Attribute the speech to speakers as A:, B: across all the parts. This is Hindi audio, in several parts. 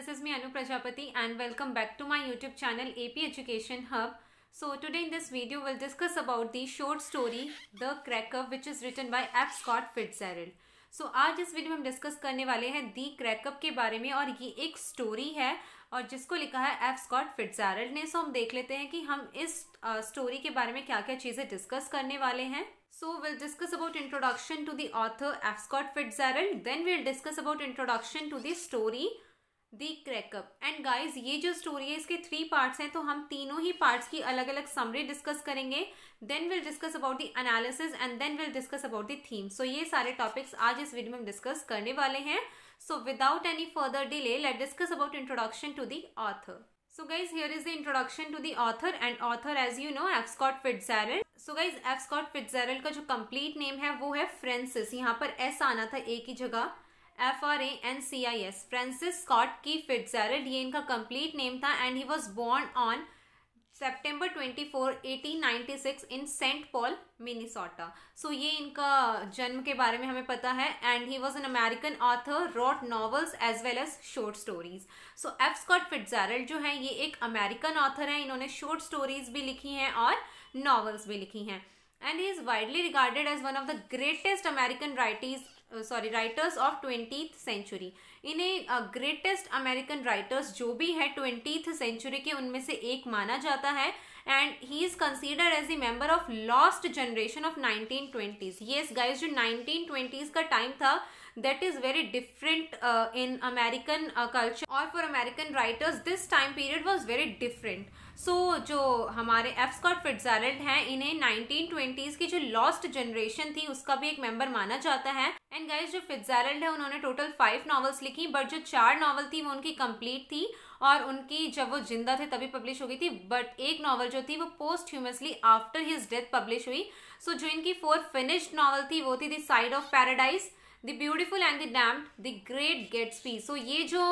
A: This is me Anu Prajapati and welcome back to my YouTube channel A P education hub so today in this video will discuss about the short story the crack up which is written by F Scott Fitzgerald so आज इस वीडियो में हम डिस्कस करने वाले हैं दी क्रैकअप के बारे में और ये एक स्टोरी है और जिसको लिखा है एफ स्कॉट फिट फिट्सैरल ने सो हम देख लेते हैं कि हम इस स्टोरी uh, के बारे में क्या क्या चीजें डिस्कस करने वाले हैं so will discuss about introduction to the author F Scott Fitzgerald then will discuss about introduction to the story the crack up and guys ये जो स्टोरी है इसके थ्री पार्ट्स हैं तो हम तीनों ही पार्ट्स की अलग अलग समरी डिस्कस करेंगे then will discuss about the analysis and then will discuss about the theme so ये सारे टॉपिक्स आज इस वीडियो में डिस्कस करने वाले हैं so without any further delay let discuss about introduction to the author So guys, here is the introduction to the author and author as you know F. Scott Fitzgerald. So guys, F. Scott Fitzgerald का जो complete नेम है वो है फ्रेंसिस यहाँ पर एस आना था A की जगह F R A N C I S Francis Scott की फिट्जरल्ड ये इनका कंप्लीट नेम था and he was born on September twenty four eighteen ninety six in Saint Paul Minnesota so ये इनका जन्म के बारे में हमें पता है and he was an American author wrote novels as well as short stories so F Scott Fitzgerald जो है ये एक अमेरिकन ऑथर हैं इन्होंने शॉर्ट स्टोरीज भी लिखी हैं और नॉवल्स भी लिखी हैं and he is widely regarded as one of the greatest American writers sorry writers of twenty century इन्हें ग्रेटेस्ट अमेरिकन राइटर्स जो भी है ट्वेंटी सेंचुरी के उनमें से एक माना जाता है and he is considered as a member of lost generation of nineteen twenties ये गाइज जो नाइनटीन ट्वेंटीज़ का टाइम था that is very different in American culture और for American writers this time period was very different so so, जो हमारे एफ स्कॉट फिट्जारल्ड हैं इन्हें 1920s की जो लॉस्ट जनरेशन थी उसका भी एक मेंबर माना जाता है एंड गाइस जो फिट्जारल्ड है उन्होंने टोटल फाइव नॉवल्स लिखी बट जो चार नॉवल थी वो उनकी कंप्लीट थी और उनकी जब वो जिंदा थे तभी पब्लिश हो गई थी बट एक नॉवल जो थी वो posthumously after his death publish हुई सो so, जो इनकी फोर्थ फिनिश्ड नॉवल थी वो थी the side of paradise the beautiful and the damned the great P so ये जो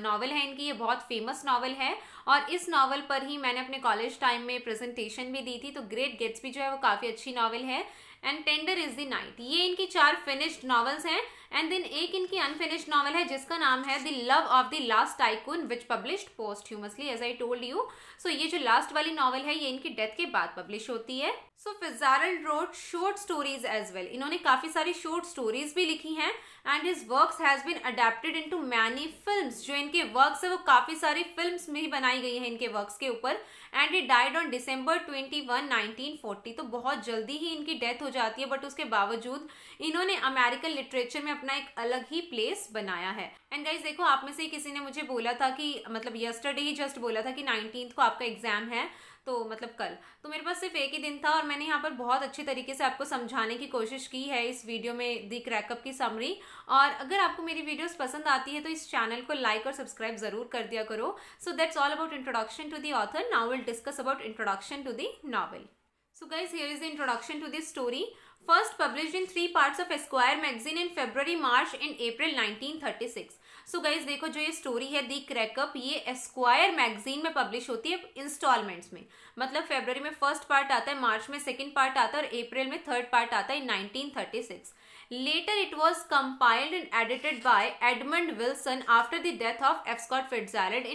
A: नॉवल है इनकी ये बहुत फेमस नॉवल है और इस नॉवल पर ही मैंने अपने कॉलेज टाइम में प्रेजेंटेशन भी दी थी तो ग्रेट पी जो है वो काफ़ी अच्छी नॉवल है and tender is the night ये इनकी चार फिनिश्ड नॉवल्स हैं एंड देन एक इनकी अनफिनिश्ड नॉवल है जिसका नाम है the love of the last tycoon which published posthumously as I told you so ये जो लास्ट वाली नॉवल है ये इनकी डेथ के बाद पब्लिश होती है so Fitzgerald wrote short stories as well इन्होंने काफी सारी शॉर्ट स्टोरीज भी लिखी हैं and his works has been adapted into many films जो इनके वर्क्स है वो काफ़ी सारी फिल्म्स में ही बनाई गई हैं इनके वर्क्स के ऊपर एंड ये died on December twenty one nineteen forty तो बहुत जल्दी ही इनकी डेथ हो जाती है बट उसके बावजूद इन्होंने अमेरिकन लिटरेचर में अपना एक अलग ही प्लेस बनाया है एंड गाइज देखो आप में से किसी ने मुझे बोला था कि मतलब यस्टरडे ही जस्ट बोला था कि नाइनटीन को आपका एग्जाम है तो मतलब कल तो मेरे पास सिर्फ एक ही दिन था और मैंने यहाँ पर बहुत अच्छे तरीके से आपको समझाने की कोशिश की है इस वीडियो में दी क्रैकअप की समरी और अगर आपको मेरी वीडियोस पसंद आती है तो इस चैनल को लाइक और सब्सक्राइब ज़रूर कर दिया करो so that's all about introduction to the author now will discuss about introduction to the novel so guys here is the introduction to this story first publish in three parts of Esquire magazine in February March and April 1936. So so guys देखो जो ये स्टोरी है दी क्रैकअप ये एस्क्वायर मैगजीन में पब्लिश होती है इंस्टॉलमेंट्स में मतलब फेब्रवरी में फर्स्ट पार्ट आता है मार्च में सेकेंड पार्ट आता है और अप्रैल में थर्ड पार्ट आता है in later it was compiled and edited by Edmund Wilson after the death of death of F. Scott Fitzgerald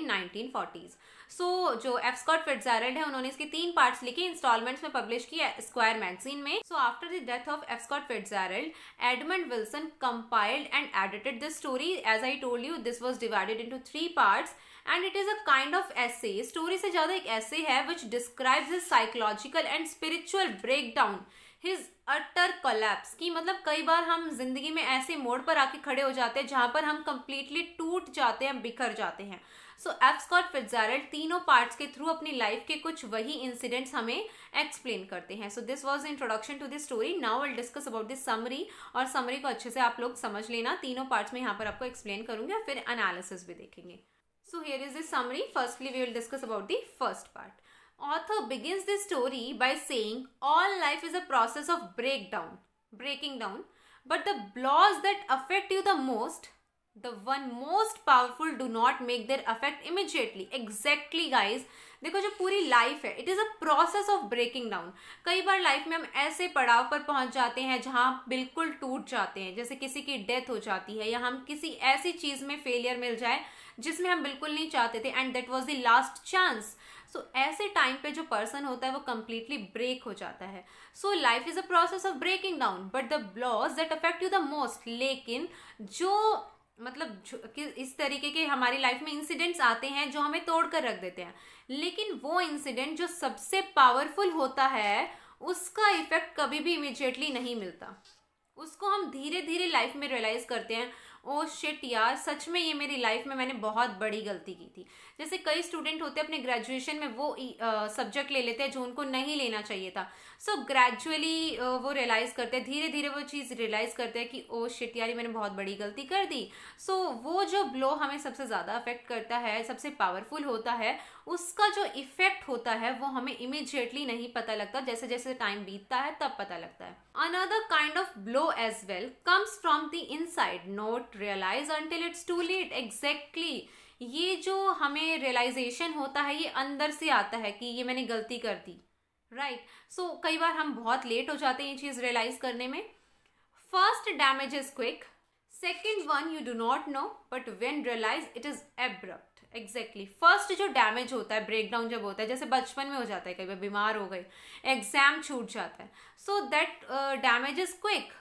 A: so so, जो एफ स्कॉट फिट्जरल्ड है उन्होंने इसके तीन पार्ट्स लिखे इंस्टॉलमेंट्स में पब्लिश किया स्क्वायर मैगजीन में so after the death of Scott Fitzgerald Edmund Wilson compiled and edited this story as I told you this was divided into three parts and it is a kind of essay story से ज्यादा एक ऐसे है which describes his psychological and spiritual breakdown his utter collapse की मतलब कई बार हम जिंदगी में ऐसे मोड़ पर आके खड़े हो जाते हैं जहाँ पर हम कंप्लीटली टूट जाते हैं बिखर जाते हैं सो स्कॉट फिट्जरल्ड तीनों पार्ट्स के थ्रू अपनी लाइफ के कुछ वही इंसिडेंट्स हमें एक्सप्लेन करते हैं so this was introduction to this story now will discuss about this summary और समरी को अच्छे से आप लोग समझ लेना तीनों पार्ट्स में यहाँ पर आपको एक्सप्लेन करूंगी और फिर एनालिसिस भी देखेंगे so here is this summary firstly we will discuss about the first part author this story by by all life is a process of break down breaking down but the blows that affect you the most the one most powerful do not make their effect immediately exactly guys देखो जो पूरी लाइफ है it is a process of breaking down कई बार लाइफ में हम ऐसे पड़ाव पर पहुंच जाते हैं जहां बिल्कुल टूट जाते हैं जैसे किसी की डेथ हो जाती है या हम किसी ऐसी चीज़ में फेलियर मिल जाए जिसमें हम बिल्कुल नहीं चाहते थे and that was the last chance so ऐसे टाइम पे जो पर्सन होता है वो कम्प्लीटली ब्रेक हो जाता है so life is a process of breaking down but the blows that affect you the most लेकिन जो मतलब कि इस तरीके के हमारी लाइफ में इंसिडेंट्स आते हैं जो हमें तोड़ कर रख देते हैं लेकिन वो इंसिडेंट जो सबसे पावरफुल होता है उसका इफेक्ट कभी भी इमिजिएटली नहीं मिलता उसको हम धीरे धीरे लाइफ में रियलाइज़ करते हैं ओ oh शिट यार सच में ये मेरी लाइफ में मैंने बहुत बड़ी गलती की थी जैसे कई स्टूडेंट होते हैं अपने ग्रेजुएशन में वो सब्जेक्ट ले लेते हैं जो उनको नहीं लेना चाहिए था सो so, ग्रेजुअली uh, वो रियलाइज़ करते हैं धीरे धीरे वो चीज़ रियलाइज़ करते हैं कि ओ शिट यारी मैंने बहुत बड़ी गलती कर दी सो so, वो जो ब्लो हमें सबसे ज़्यादा अफेक्ट करता है सबसे पावरफुल होता है उसका जो इफेक्ट होता है वो हमें इमिजिएटली नहीं पता लगता जैसे जैसे टाइम बीतता है तब पता लगता है another kind of blow as well comes from the inside not realize until it's too late exactly ये जो हमें रियलाइजेशन होता है ये अंदर से आता है कि ये मैंने गलती कर दी राइट सो कई बार हम बहुत लेट हो जाते हैं ये चीज़ रियलाइज करने में first damage is quick second one you do not know but when realize it is abrupt exactly first जो डैमेज होता है ब्रेकडाउन जब होता है जैसे बचपन में हो जाता है कई बार बीमार हो गए एग्जाम छूट जाता है so that damage is quick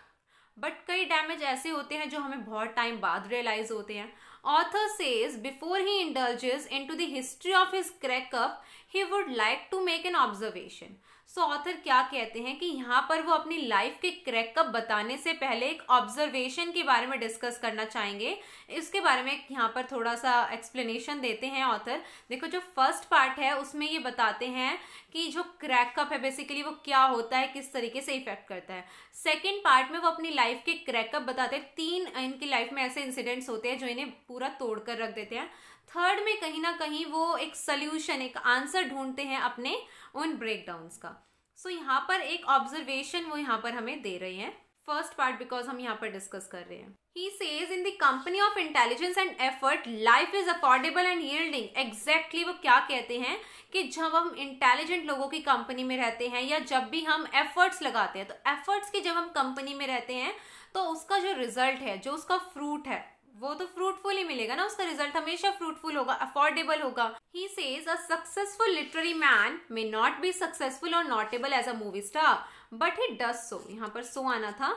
A: but कई डैमेज ऐसे होते हैं जो हमें बहुत टाइम बाद रियलाइज होते हैं author says before he indulges into the history of his crack up, he would like to make an observation. So so, author क्या कहते हैं कि यहाँ पर वो अपनी लाइफ के क्रैकअप बताने से पहले एक ऑब्जर्वेशन के बारे में डिस्कस करना चाहेंगे इसके बारे में यहाँ पर थोड़ा सा एक्सप्लेनेशन देते हैं ऑथर देखो जो फर्स्ट पार्ट है उसमें ये बताते हैं कि जो क्रैकअप है बेसिकली वो क्या होता है किस तरीके से इफेक्ट करता है सेकेंड पार्ट में वो अपनी लाइफ के क्रैकअप बताते हैं तीन इनकी लाइफ में ऐसे इंसिडेंट्स होते हैं जो इन्हें पूरा तोड़ कर रख देते हैं थर्ड में कहीं ना कहीं वो एक सोल्यूशन एक आंसर ढूंढते हैं अपने उन ब्रेकडाउन का सो so, यहाँ पर एक ऑब्जर्वेशन वो यहाँ पर हमें दे रहे हैं फर्स्ट पार्ट बिकॉज हम यहाँ पर डिस्कस कर रहे हैं he says in the company of intelligence and effort life is affordable and yielding exactly वो क्या कहते हैं कि जब हम इंटेलिजेंट लोगों की कंपनी में रहते हैं या जब भी हम एफर्ट्स लगाते हैं तो एफर्ट्स की जब हम कंपनी में रहते हैं तो उसका जो रिजल्ट है जो उसका फ्रूट है वो तो फ्रूटफुल ही मिलेगा ना उसका रिजल्ट हमेशा फ्रूटफुल होगा अफोर्डेबल होगा he says a successful literary man may not be successful और notable as a movie star but he does so यहाँ पर सो आना था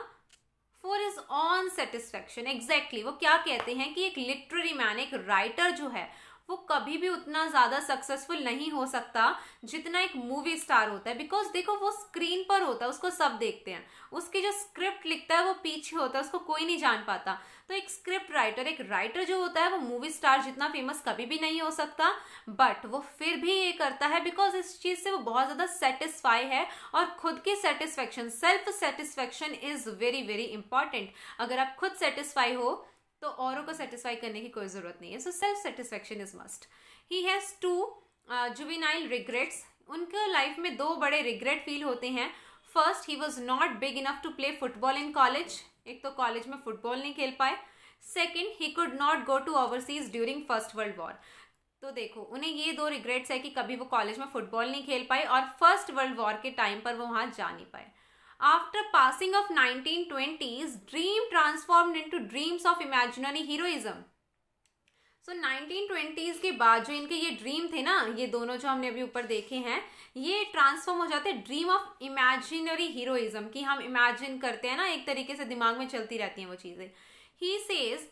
A: for is on satisfaction exactly वो क्या कहते हैं कि एक लिटरेरी मैन एक राइटर जो है वो कभी भी उतना ज़्यादा सक्सेसफुल नहीं हो सकता जितना एक मूवी स्टार होता है बिकॉज देखो वो स्क्रीन पर होता है उसको सब देखते हैं उसकी जो स्क्रिप्ट लिखता है वो पीछे होता है उसको कोई नहीं जान पाता तो एक स्क्रिप्ट राइटर एक राइटर जो होता है वो मूवी स्टार जितना फेमस कभी भी नहीं हो सकता बट वो फिर भी ये करता है बिकॉज इस चीज़ से वो बहुत ज़्यादा सेटिस्फाई है और खुद की satisfaction self satisfaction is very very important अगर आप खुद सेटिस्फाई हो तो औरों को सेटिस्फाई करने की कोई ज़रूरत नहीं है so self satisfaction is must he has two juvenile regrets उनके लाइफ में दो बड़े रिग्रेट फील होते हैं first he was not big enough to play football in college एक तो कॉलेज में फुटबॉल नहीं खेल पाए second he could not go to overseas during first world war तो देखो उन्हें ये दो रिग्रेट्स है कि कभी वो कॉलेज में फुटबॉल नहीं खेल पाए और फर्स्ट वर्ल्ड वॉर के टाइम पर वो वहाँ जा नहीं पाए After passing of 1920s, dream transformed into dreams of imaginary heroism. So nineteen twenties के बाद जो इनके ये ड्रीम थे ना ये दोनों जो हमने अभी ऊपर देखे हैं ये ट्रांसफॉर्म हो जाते हैं ड्रीम ऑफ इमेजिनरी हीरोइज्म कि हम इमेजिन करते हैं ना एक तरीके से दिमाग में चलती रहती हैं वो चीज़ें he says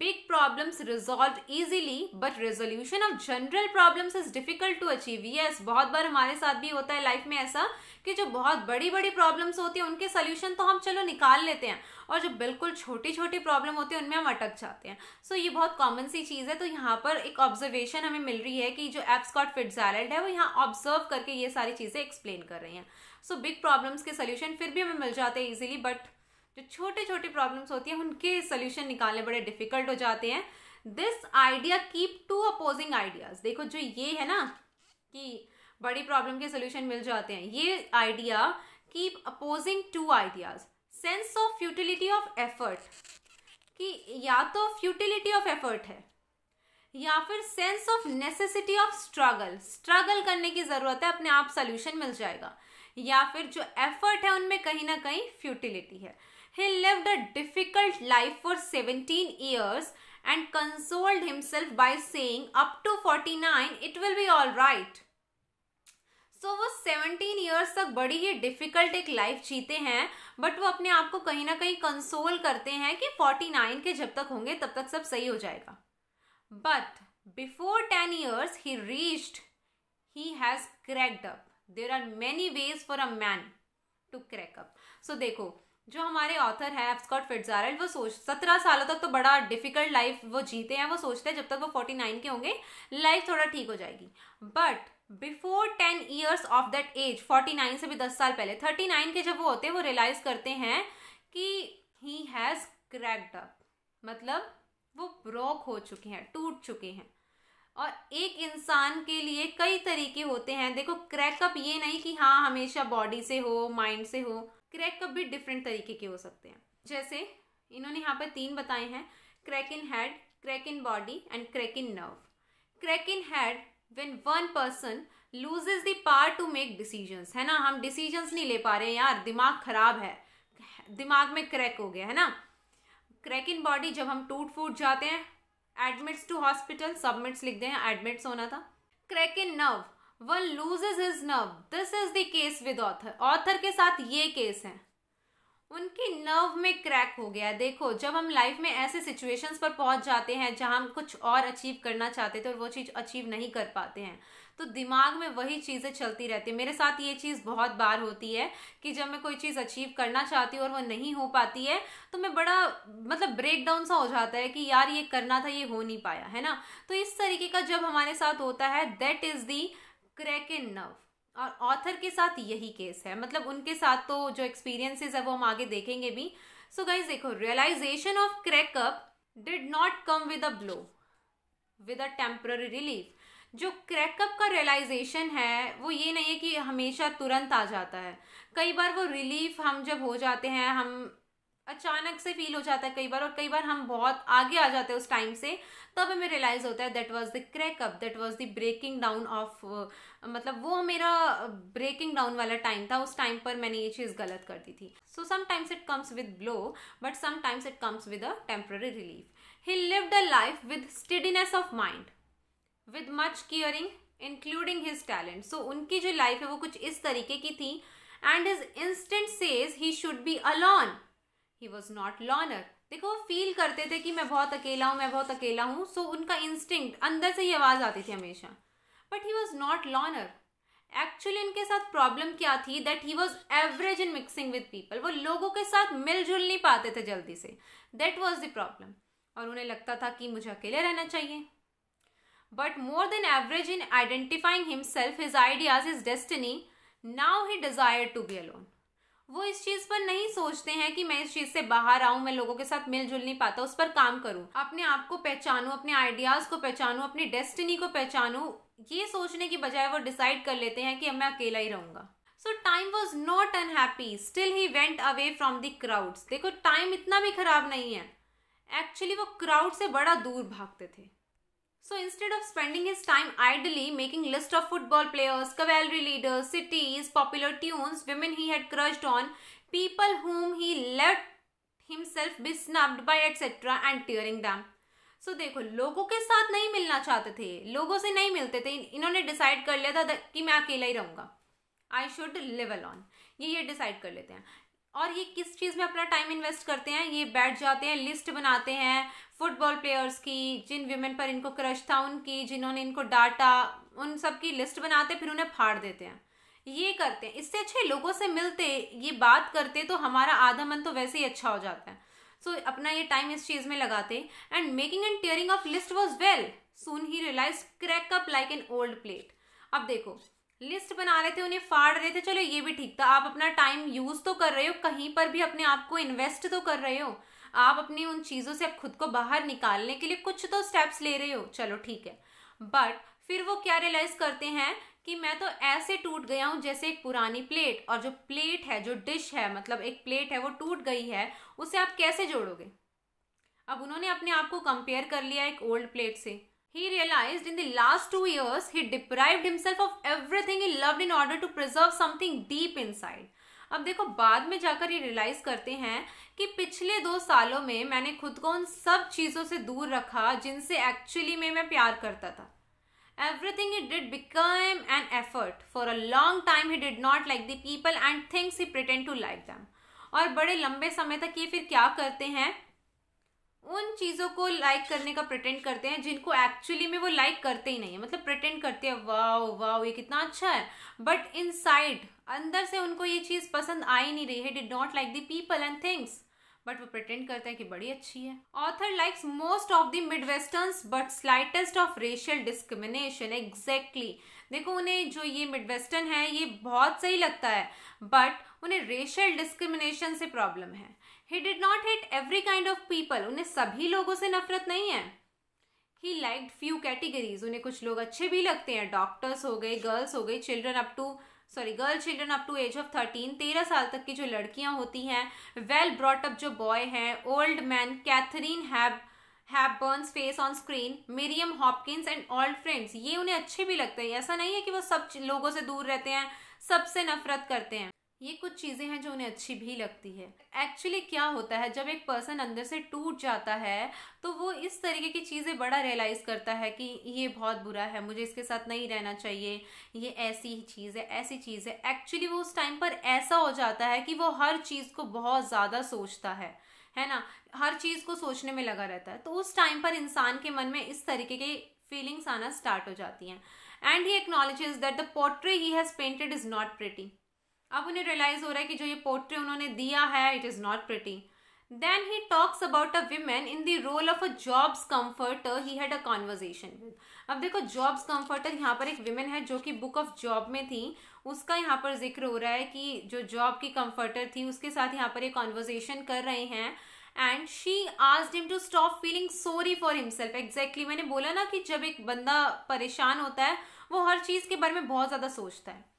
A: Big problems resolved easily, but resolution of general problems is difficult to achieve. Yes, बहुत बार हमारे साथ भी होता है लाइफ में ऐसा कि जो बहुत बड़ी बड़ी प्रॉब्लम्स होती है उनके सोल्यूशन तो हम चलो निकाल लेते हैं और जो बिल्कुल छोटी छोटी प्रॉब्लम होती है उनमें हम अटक जाते हैं सो so, ये बहुत कॉमन सी चीज़ है तो यहाँ पर एक ऑब्जर्वेशन हमें मिल रही है कि जो एप्सकॉट फिट्जैरल्ड है वो यहाँ ऑब्जर्व करके ये सारी चीज़ें एक्सप्लेन कर रही हैं सो बिग प्रॉब्लम्स के सोल्यूशन फिर भी हमें मिल जाते हैं ईजिली बट जो छोटे छोटे प्रॉब्लम्स होती हैं उनके सोल्यूशन निकालने बड़े डिफिकल्ट हो जाते हैं this idea keep to opposing ideas देखो जो ये है ना कि बड़ी प्रॉब्लम के सोल्यूशन मिल जाते हैं ये idea keep opposing to ideas sense of futility of effort कि या तो फ्यूटिलिटी ऑफ एफर्ट है या फिर sense of necessity of struggle struggle करने की ज़रूरत है अपने आप सोल्यूशन मिल जाएगा या फिर जो एफर्ट है उनमें कहीं ना कहीं फ्यूटिलिटी है He lived a difficult life for 17 years and consoled himself by saying, Up to 49, it will be alright. So so, वो सेवनटीन ईयर्स तक बड़ी ही डिफ़िकल्ट एक लाइफ जीते हैं बट वो अपने आप को कहीं ना कहीं कंसोल करते हैं कि फोर्टी नाइन के जब तक होंगे तब तक सब सही हो जाएगा but before ten years he reached he has cracked up there are many ways for a man to crack up so देखो जो हमारे ऑथर है स्कॉट फिट्जारल्ड वो सोच सत्रह सालों तक तो बड़ा डिफिकल्ट लाइफ वो जीते हैं वो सोचते हैं जब तक वो फोर्टी नाइन के होंगे लाइफ थोड़ा ठीक हो जाएगी but before ten years of that age forty nine से भी दस साल पहले थर्टी नाइन के जब वो होते हैं वो रियलाइज करते हैं कि ही हैज़ क्रैक्ड अप मतलब वो ब्रोक हो चुके हैं टूट चुके हैं और एक इंसान के लिए कई तरीके होते हैं देखो क्रैकअप ये नहीं कि हाँ हमेशा बॉडी से हो माइंड से हो क्रैक कप भी डिफरेंट तरीके के हो सकते हैं जैसे इन्होंने यहाँ पर तीन बताए हैं crack in head crack in body and crack in nerve crack in head when one person loses the power to make decisions है ना हम डिसीजन्स नहीं ले पा रहे हैं यार दिमाग खराब है दिमाग में क्रैक हो गया है ना क्रैक इन बॉडी जब हम टूट फूट जाते हैं एडमिट्स टू हॉस्पिटल सबमिट्स लिख दें एडमिट्स होना था crack in nerve one loses his nerve this is the case with author author के साथ ये केस है उनकी नर्व में क्रैक हो गया है देखो जब हम लाइफ में ऐसे सिचुएशंस पर पहुंच जाते हैं जहां हम कुछ और अचीव करना चाहते थे और वो चीज़ अचीव नहीं कर पाते हैं तो दिमाग में वही चीज़ें चलती रहती है मेरे साथ ये चीज़ बहुत बार होती है कि जब मैं कोई चीज़ अचीव करना चाहती हूँ और वो नहीं हो पाती है तो मैं बड़ा मतलब ब्रेक डाउन सा हो जाता है कि यार ये करना था ये हो नहीं पाया है ना तो इस तरीके का जब हमारे साथ होता है दैट इज़ दी इन नव और ऑथर के साथ यही केस है मतलब उनके साथ तो जो एक्सपीरियंसेस है वो हम आगे देखेंगे भी सो गाइज देखो realisation of crackup did not come with a blow with a temporary relief जो क्रैकअप का रियलाइजेशन है वो ये नहीं है कि हमेशा तुरंत आ जाता है कई बार वो रिलीफ हम जब हो जाते हैं हम अचानक से फील हो जाता है कई बार और कई बार हम बहुत आगे आ जाते हैं उस टाइम से तब हमें रियलाइज़ होता है that was the crackup that was the breaking down of मतलब वो मेरा ब्रेकिंग डाउन वाला टाइम था उस टाइम पर मैंने ये चीज़ गलत कर दी थी so sometimes it comes with blow but sometimes it comes with a temporary relief he lived a life with steadiness of mind with much caring including his talent so उनकी जो लाइफ है वो कुछ इस तरीके की थी and his instant says he should be alone he was not loner देखो वो फील करते थे कि मैं बहुत अकेला हूँ मैं बहुत अकेला हूँ सो so, उनका इंस्टिंग अंदर से ही आवाज़ आती थी हमेशा but he was not loner actually इनके साथ प्रॉब्लम क्या थी that he was average in mixing with people वो लोगों के साथ मिलजुल नहीं पाते थे जल्दी say that was the problem और उन्हें लगता था कि मुझे अकेले रहना चाहिए but more then average in identifying himself his ideas his destiny now he desire to be alone वो इस चीज पर नहीं सोचते हैं कि मैं इस चीज से बाहर आऊं मैं लोगों के साथ मिलजुल नहीं पाता उस पर काम करूं अपने आप को पहचानूं अपने आइडियाज को पहचानूं अपनी डेस्टिनी को पहचानूं ये सोचने की बजाय वो डिसाइड कर लेते हैं कि अब मैं अकेला ही रहूंगा so time was not unhappy still he went away from the crowds देखो टाइम इतना भी खराब नहीं है एक्चुअली वो क्राउड से बड़ा दूर भागते थे So instead of spending his time idly making list of football players, cavalry leaders, cities, popular tunes, women he had crushed on, people whom he let himself be snubbed by etc and tearing them. so, देखो लोगों के साथ नहीं मिलना चाहते थे लोगों से नहीं मिलते थे इन्होंने डिसाइड कर लिया था कि मैं अकेला ही रहूँगा आई शुड लिव अलोन ये ये डिसाइड कर लेते हैं और ये किस चीज़ में अपना टाइम इन्वेस्ट करते हैं ये बैठ जाते हैं लिस्ट बनाते हैं फुटबॉल प्लेयर्स की जिन वीमेन पर इनको क्रश था उनकी जिन्होंने इनको डांटा उन सब की लिस्ट बनाते फिर उन्हें फाड़ देते हैं ये करते हैं इससे अच्छे लोगों से मिलते ये बात करते तो हमारा आधा मन तो वैसे ही अच्छा हो जाता है सो so, अपना ये टाइम इस चीज़ में लगाते and making and tearing of list was well soon he realise crack up like an old plate अब देखो लिस्ट बना रहे थे उन्हें फाड़ रहे थे चलो ये भी ठीक था आप अपना टाइम यूज तो कर रहे हो कहीं पर भी अपने आप को इन्वेस्ट तो कर रहे हो आप अपनी उन चीज़ों से खुद को बाहर निकालने के लिए कुछ तो स्टेप्स ले रहे हो चलो ठीक है बट फिर वो क्या रियलाइज करते हैं कि मैं तो ऐसे टूट गया हूँ जैसे एक पुरानी प्लेट और जो प्लेट है जो डिश है मतलब एक प्लेट है वो टूट गई है उसे आप कैसे जोड़ोगे अब उन्होंने अपने आप को कंपेयर कर लिया एक ओल्ड प्लेट से he realized in the last 2 years he deprived himself of everything he loved in order to preserve something deep inside अब देखो बाद में जाकर ये रियलाइज करते हैं कि पिछले दो सालों में मैंने खुद को उन सब चीजों से दूर रखा जिनसे एक्चुअली में मैं प्यार करता था everything he did become an effort for a long time he did not like the people and things he pretend to like them और बड़े लंबे समय तक ये फिर क्या करते हैं उन चीज़ों को लाइक करने का प्रटेंड करते हैं जिनको एक्चुअली में वो लाइक करते ही नहीं है मतलब प्रटेंड करते हैं वाओ वाओ ये कितना अच्छा है बट इन अंदर से उनको ये चीज़ पसंद आ ही नहीं रही है did not like the people and things but वो प्रटेंड करते हैं कि बड़ी अच्छी है author likes most of the mid western but slightest of racial discrimination exactly देखो उन्हें जो ये मिड वेस्टर्न है ये बहुत सही लगता है बट उन्हें रेशियल डिस्क्रिमिनेशन से प्रॉब्लम है he did not hit every kind of people उन्हें सभी लोगों से नफरत नहीं है ही लाइक फ्यू कैटेगरीज उन्हें कुछ लोग अच्छे भी लगते हैं डॉक्टर्स हो गए गर्ल्स हो गई children up to sorry girl children up to age of thirteen तेरह साल तक की जो लड़कियां होती हैं वेल ब्रॉटअप जो बॉय हैं old man Katharine Hepburn's face on screen Miriam Hopkins and old friends ये उन्हें अच्छे भी लगते हैं ऐसा नहीं है कि वो सब लोगों से दूर रहते हैं सबसे नफरत करते हैं ये कुछ चीज़ें हैं जो उन्हें अच्छी भी लगती है एक्चुअली क्या होता है जब एक पर्सन अंदर से टूट जाता है तो वो इस तरीके की चीज़ें बड़ा रियलाइज़ करता है कि ये बहुत बुरा है मुझे इसके साथ नहीं रहना चाहिए ये ऐसी ही चीज़ है ऐसी चीज़ है एक्चुअली वो उस टाइम पर ऐसा हो जाता है कि वो हर चीज़ को बहुत ज़्यादा सोचता है है ना हर चीज़ को सोचने में लगा रहता है तो उस टाइम पर इंसान के मन में इस तरीके की फीलिंग्स आना स्टार्ट हो जाती हैं and he acknowledge that the portrait he has painted is not pretty अब उन्हें रियलाइज हो रहा है कि जो ये पोर्ट्रे उन्होंने दिया है it is not pretty then he talks about a women in the role of a Job's comforter he had a conversation with अब देखो जॉब्स comforter यहाँ पर एक विमेन है जो कि बुक ऑफ जॉब में थी उसका यहाँ पर जिक्र हो रहा है कि जो जॉब की कम्फर्टर थी उसके साथ यहाँ पर एक कॉन्वर्जेशन कर रहे हैं and she asked him to stop feeling sorry for himself exactly मैंने बोला ना कि जब एक बंदा परेशान होता है वो हर चीज़ के बारे में बहुत ज़्यादा सोचता है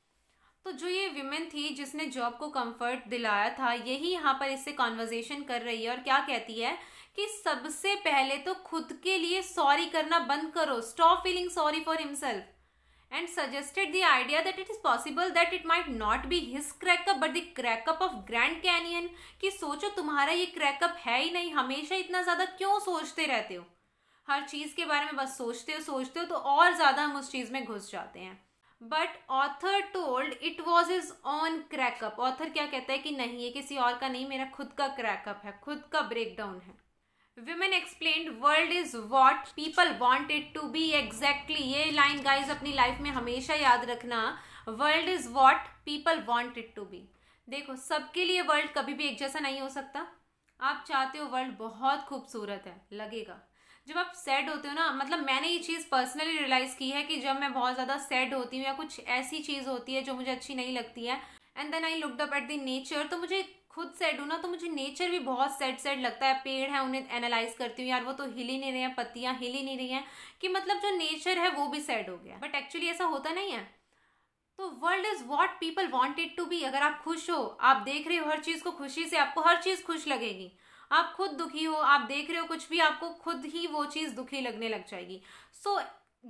A: तो जो ये विमेन थी जिसने जॉब को कंफर्ट दिलाया था यही यहाँ पर इससे कॉन्वर्जेशन कर रही है और क्या कहती है कि सबसे पहले तो खुद के लिए सॉरी करना बंद करो stop feeling sorry for himself and suggested the idea that it is possible that it might not be his crackup but the crackup of Grand Canyon कि सोचो तुम्हारा ये क्रैकअप है ही नहीं हमेशा इतना ज़्यादा क्यों सोचते रहते हो हर चीज़ के बारे में बस सोचते हो सोचते हो तो और ज़्यादा हम उस चीज़ में घुस जाते हैं but author told it was is on crackup author क्या कहता है कि नहीं ये किसी और का नहीं मेरा खुद का क्रैकअप है खुद का ब्रेकडाउन है women explain world is what people want it to be exactly ये लाइन गाइज अपनी लाइफ में हमेशा याद रखना world is what people want it to be देखो सबके लिए वर्ल्ड कभी भी एक जैसा नहीं हो सकता आप चाहते हो वर्ल्ड बहुत खूबसूरत है लगेगा जब आप सैड होते हो ना मतलब मैंने ये चीज़ पर्सनली रियलाइज़ की है कि जब मैं बहुत ज़्यादा सैड होती हूँ या कुछ ऐसी चीज़ होती है जो मुझे अच्छी नहीं लगती है and then I looked up at the nature तो मुझे खुद सेड हूँ ना तो मुझे नेचर भी बहुत सेड सेड लगता है पेड़ है उन्हें एनालाइज करती हूँ यार वो तो हिल ही नहीं रहे हैं पत्तियाँ हिल ही नहीं रही हैं कि मतलब जो नेचर है वो भी सैड हो गया बट एक्चुअली ऐसा होता नहीं है तो world is what people wanted to be अगर आप खुश हो आप देख रहे हो हर चीज़ को खुशी से आपको हर चीज़ खुश लगेगी आप खुद दुखी हो आप देख रहे हो कुछ भी आपको खुद ही वो चीज़ दुखी लगने लग जाएगी सो so,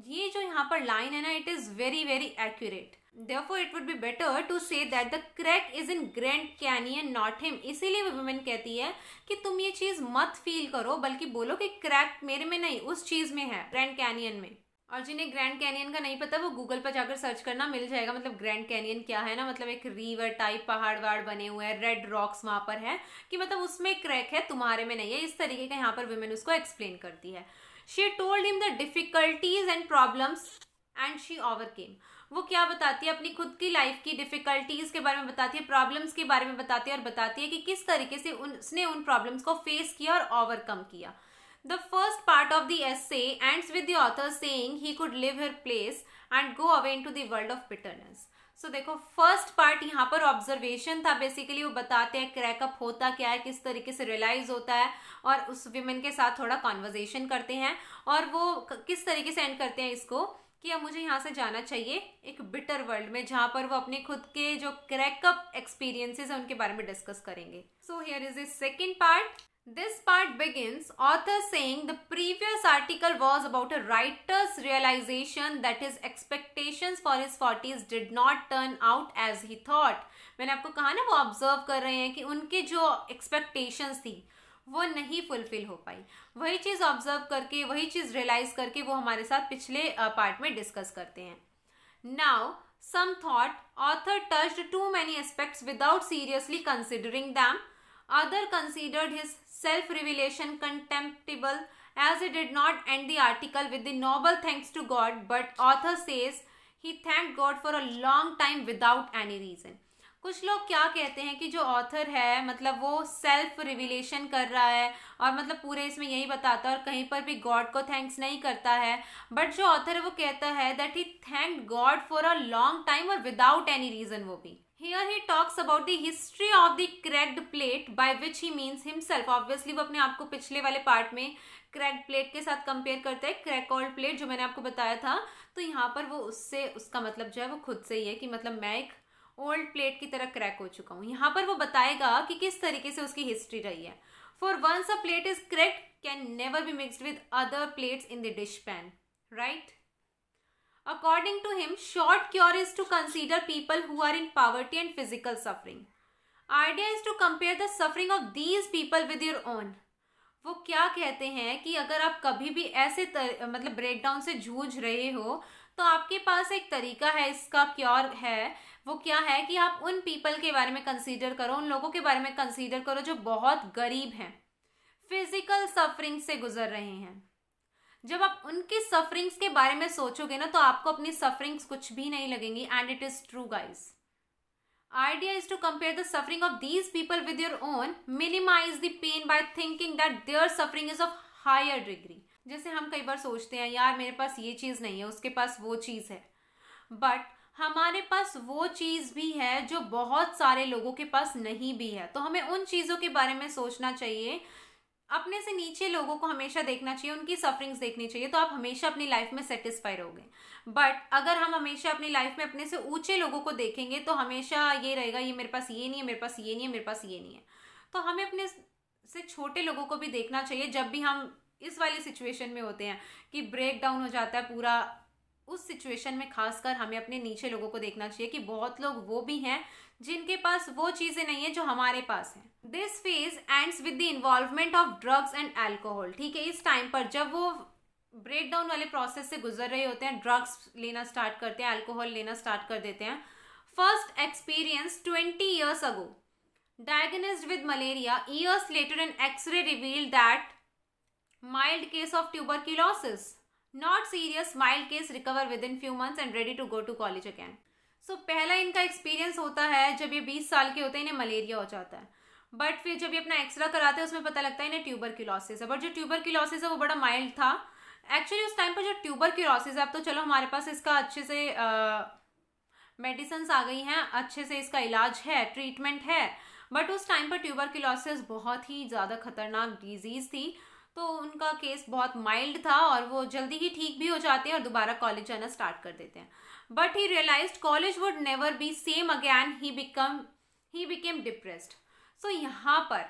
A: ये जो यहाँ पर लाइन है ना it is very very accurate therefore it would be better to say that the crack is in grand canyon not him इसीलिए वुमेन कहती है कि तुम ये चीज मत फील करो बल्कि बोलो कि क्रैक मेरे में नहीं उस चीज में है ग्रैंड कैनियन में और जिन्हें ग्रैंड कैनियन का नहीं पता वो गूगल पर जाकर सर्च करना मिल जाएगा मतलब ग्रैंड कैनियन क्या है ना मतलब एक रिवर टाइप पहाड़ वहाड़ बने हुए हैं रेड रॉक्स वहाँ पर है कि मतलब उसमें क्रैक है तुम्हारे में नहीं है इस तरीके का यहाँ पर वुमेन उसको एक्सप्लेन करती है she told him the difficulties and problems and she overcame वो क्या बताती है अपनी खुद की लाइफ की डिफिकल्टीज के बारे में बताती है प्रॉब्लम्स के बारे में बताती है और बताती है कि किस तरीके से उसने उन प्रॉब्लम्स को फेस किया और ओवरकम किया The first part of the essay ends with the author saying he could leave her place and go away into the world of bitterness. So so, देखो फर्स्ट पार्ट यहाँ पर ऑब्जर्वेशन था बेसिकली वो बताते हैं क्रैकअप होता क्या है किस तरीके से रियलाइज होता है और उस विमेन के साथ थोड़ा कॉन्वर्जेशन करते हैं और वो किस तरीके से एंड करते हैं इसको कि अब मुझे यहाँ से जाना चाहिए एक बिटर वर्ल्ड में जहाँ पर वो अपने खुद के जो क्रैकअप एक्सपीरियंसेस है उनके बारे में डिस्कस करेंगे so here is a second part This part begins author saying the previous article was about a writer's realization that his expectations for his 40s did not turn out as he thought. मैंने आपको कहा ना वो ऑब्जर्व कर रहे हैं कि उनके जो एक्सपेक्टेशंस थी वो नहीं फुलफिल हो पाई वही चीज ऑब्जर्व करके वही चीज रियलाइज करके वो हमारे साथ पिछले पार्ट में डिस्कस करते हैं now some thought author touch to many aspects without seriously considering them other considered his self revelation contemptible as he did not end the article with the noble thanks to God, but author says he thanked God for a long time without any reason. कुछ लोग क्या कहते हैं कि जो ऑथर है मतलब वो सेल्फ रिविलेशन कर रहा है और मतलब पूरे इसमें यही बताता है और कहीं पर भी गॉड को थैंक्स नहीं करता है बट जो ऑथर है वो कहता है that he thank God for a long time और विदाउट एनी रीज़न वो भी here he talks about the history of the cracked plate by which he means himself obviously वो अपने आप को पिछले वाले पार्ट में क्रैक प्लेट के साथ कंपेयर करता है क्रैक ऑल्ड प्लेट जो मैंने आपको बताया था तो यहाँ पर वो उससे उसका मतलब जो है वो खुद से ही है कि मतलब मैं एक ओल्ड प्लेट की तरह क्रैक हो चुका हूँ यहाँ पर वो बताएगा कि किस तरीके से उसकी हिस्ट्री रही है for once a plate is cracked can never be mixed with other plates in the dish pan right according to him short cure is to consider people who are in poverty and physical suffering idea is to compare the suffering of these people with your own वो क्या कहते हैं कि अगर आप कभी भी ऐसे तर, मतलब ब्रेकडाउन से जूझ रहे हो तो आपके पास एक तरीका है इसका क्योर है वो क्या है कि आप उन पीपल के बारे में कंसीडर करो उन लोगों के बारे में कंसीडर करो जो बहुत गरीब हैं फिजिकल सफरिंग से गुजर रहे हैं जब आप उनकी सफरिंग्स के बारे में सोचोगे ना तो आपको अपनी सफरिंग्स कुछ भी नहीं लगेंगी and it is true guys idea is to compare the suffering of these people with your own minimise the pain by thinking that their suffering is of higher जैसे हम कई बार सोचते हैं यार मेरे पास ये चीज़ नहीं है उसके पास वो चीज़ है बट हमारे पास वो चीज़ भी है जो बहुत सारे लोगों के पास नहीं भी है तो हमें उन चीज़ों के बारे में सोचना चाहिए अपने से नीचे लोगों को हमेशा देखना चाहिए उनकी सफरिंग्स देखनी चाहिए तो आप हमेशा अपनी लाइफ में सेटिस्फाई रहोगे बट अगर हम हमेशा अपनी लाइफ में अपने से ऊंचे लोगों को देखेंगे तो हमेशा ये रहेगा ये मेरे पास ये नहीं है मेरे पास ये नहीं है मेरे पास ये नहीं है तो हमें अपने से छोटे लोगों को भी देखना चाहिए जब भी हम इस वाली सिचुएशन में होते हैं कि ब्रेक डाउन हो जाता है पूरा उस सिचुएशन में खासकर हमें अपने नीचे लोगों को देखना चाहिए कि बहुत लोग वो भी हैं जिनके पास वो चीज़ें नहीं है जो हमारे पास हैं this phase ends with the involvement of drugs and alcohol ठीक है इस टाइम पर जब वो ब्रेक डाउन वाले प्रोसेस से गुजर रहे होते हैं ड्रग्स लेना स्टार्ट करते हैं एल्कोहल लेना स्टार्ट कर देते हैं first experience twenty years ago diagnosed with malaria years later an x-ray revealed that mild case of not serious mild case recover within few months and ready to go to college again so पहला इनका एक्सपीरियंस होता है जब ये 20 साल के होते हैं इन्हें मलेरिया हो जाता है बट फिर जब ये अपना एक्सरा कराते हैं उसमें पता लगता है इन्हें ट्यूबर की लॉसेज है बट जो ट्यूबर की लॉसेज है वो बड़ा माइल्ड था एक्चुअली उस टाइम पर जो ट्यूबर की लॉसेज है अब तो चलो हमारे पास इसका अच्छे से मेडिसन्स आ गई हैं अच्छे से इसका इलाज है ट्रीटमेंट है बट उस टाइम पर ट्यूबर की लॉसेज बहुत ही ज़्यादा खतरनाक डिजीज़ थी तो उनका केस बहुत माइल्ड था और वो जल्दी ही ठीक भी हो जाते हैं और दोबारा कॉलेज जाना स्टार्ट कर देते हैं but he realise college would never be same again he become he became depressed so so, यहाँ पर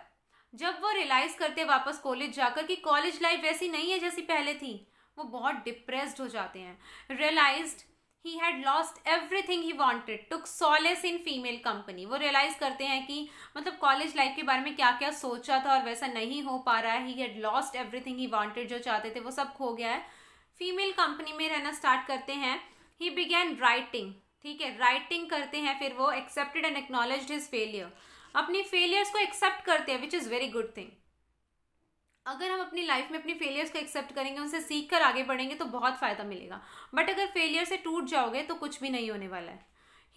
A: जब वो रियलाइज़ करते वापस कॉलेज जाकर कि कॉलेज लाइफ वैसी नहीं है जैसी पहले थी वो बहुत डिप्रेस्ड हो जाते हैं realise he had lost every thing he wanted took solace in female company वो रियलाइज करते हैं कि मतलब कॉलेज लाइफ के बारे में क्या क्या सोचा था और वैसा नहीं हो पा रहा है he had lost every thing he wanted जो चाहते थे वो सब खो गया है फीमेल कंपनी में रहना स्टार्ट करते हैं ही बिगैन राइटिंग ठीक है राइटिंग करते हैं फिर वो accepted and acknowledge his failure अपनी फेलियर्स को एक्सेप्ट करते हैं which is very good thing अगर हम अपनी लाइफ में अपनी फेलियर्स को एक्सेप्ट करेंगे उनसे सीख कर आगे बढ़ेंगे तो बहुत फ़ायदा मिलेगा बट अगर फेलियर से टूट जाओगे तो कुछ भी नहीं होने वाला है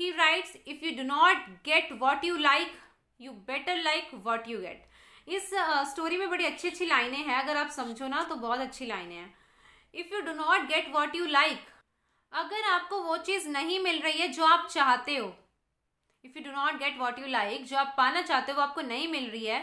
A: he writes if you do not get what you like you better like what you get इस स्टोरी uh, में बड़ी अच्छी अच्छी लाइनें हैं अगर आप समझो ना तो बहुत अच्छी लाइनें हैं if you do not get what you like अगर आपको वो चीज़ नहीं मिल रही है जो आप चाहते हो if you do not get what you like जो आप पाना चाहते हो वो आपको नहीं मिल रही है